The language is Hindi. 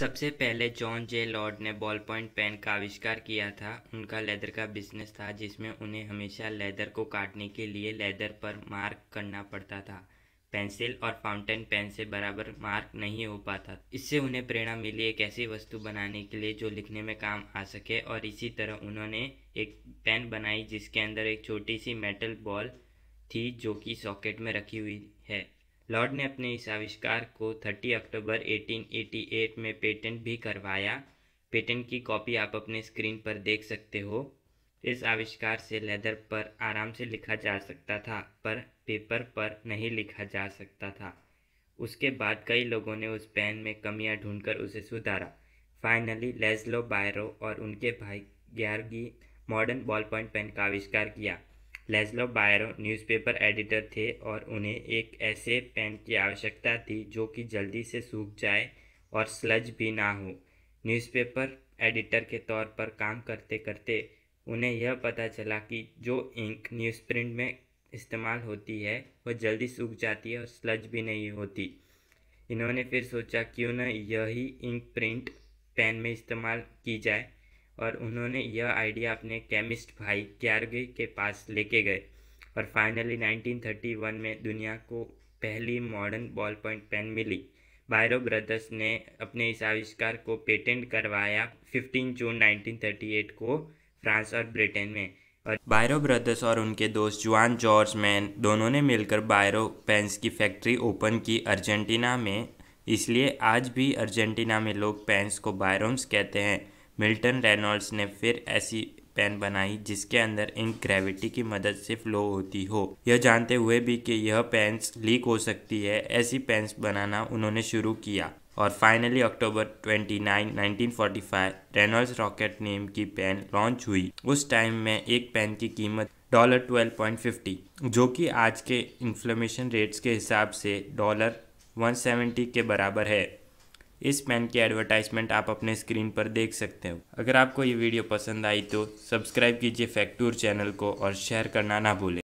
सबसे पहले जॉन जे लॉर्ड ने बॉल पॉइंट पेन का आविष्कार किया था उनका लेदर का बिजनेस था जिसमें उन्हें हमेशा लेदर को काटने के लिए लेदर पर मार्क करना पड़ता था पेंसिल और फाउंटेन पेन से बराबर मार्क नहीं हो पाता इससे उन्हें प्रेरणा मिली एक ऐसी वस्तु बनाने के लिए जो लिखने में काम आ सके और इसी तरह उन्होंने एक पेन बनाई जिसके अंदर एक छोटी सी मेटल बॉल थी जो कि सॉकेट में रखी हुई है लॉर्ड ने अपने इस आविष्कार को 30 अक्टूबर 1888 में पेटेंट भी करवाया पेटेंट की कॉपी आप अपने स्क्रीन पर देख सकते हो इस आविष्कार से लेदर पर आराम से लिखा जा सकता था पर पेपर पर नहीं लिखा जा सकता था उसके बाद कई लोगों ने उस पेन में कमियां ढूंढकर उसे सुधारा फाइनली लेजलो बायरो और उनके भाई ग्यारगी मॉडर्न बॉल पॉइंट पेन का आविष्कार किया लेजलो बायरो न्यूज़पेपर एडिटर थे और उन्हें एक ऐसे पेन की आवश्यकता थी जो कि जल्दी से सूख जाए और स्लज भी ना हो न्यूज़पेपर एडिटर के तौर पर काम करते करते उन्हें यह पता चला कि जो इंक न्यूज़ प्रिंट में इस्तेमाल होती है वह जल्दी सूख जाती है और स्लज भी नहीं होती इन्होंने फिर सोचा क्यों न यही इंक प्रिंट पेन में इस्तेमाल की जाए और उन्होंने यह आइडिया अपने केमिस्ट भाई क्यारगे के पास लेके गए और फाइनली 1931 में दुनिया को पहली मॉडर्न बॉल पॉइंट पेन मिली बायरो ब्रदर्स ने अपने इस आविष्कार को पेटेंट करवाया 15 जून 1938 को फ्रांस और ब्रिटेन में और बायरो ब्रदर्स और उनके दोस्त जुआन जॉर्ज मैन दोनों ने मिलकर बायरो पेंस की फैक्ट्री ओपन की अर्जेंटीना में इसलिए आज भी अर्जेंटीना में लोग पेंस को बायरोम्स कहते हैं मिल्टन रेनॉल्ड्स ने फिर ऐसी पेन बनाई जिसके अंदर इंक ग्रेविटी की मदद से फ्लो होती हो यह जानते हुए भी कि यह पेन्स लीक हो सकती है ऐसी पेन्स बनाना उन्होंने शुरू किया और finally October 29, 1945 Reynolds Rocket name की पेन लॉन्च हुई उस टाइम में एक पेन की कीमत डॉलर ट्वेल्व पॉइंट फिफ्टी जो कि आज के इन्फ्लेमेशन रेट्स के हिसाब से डॉलर 170 के बराबर है इस पेन की एडवर्टाइजमेंट आप अपने स्क्रीन पर देख सकते हो अगर आपको ये वीडियो पसंद आई तो सब्सक्राइब कीजिए फैक्टूर चैनल को और शेयर करना ना भूलें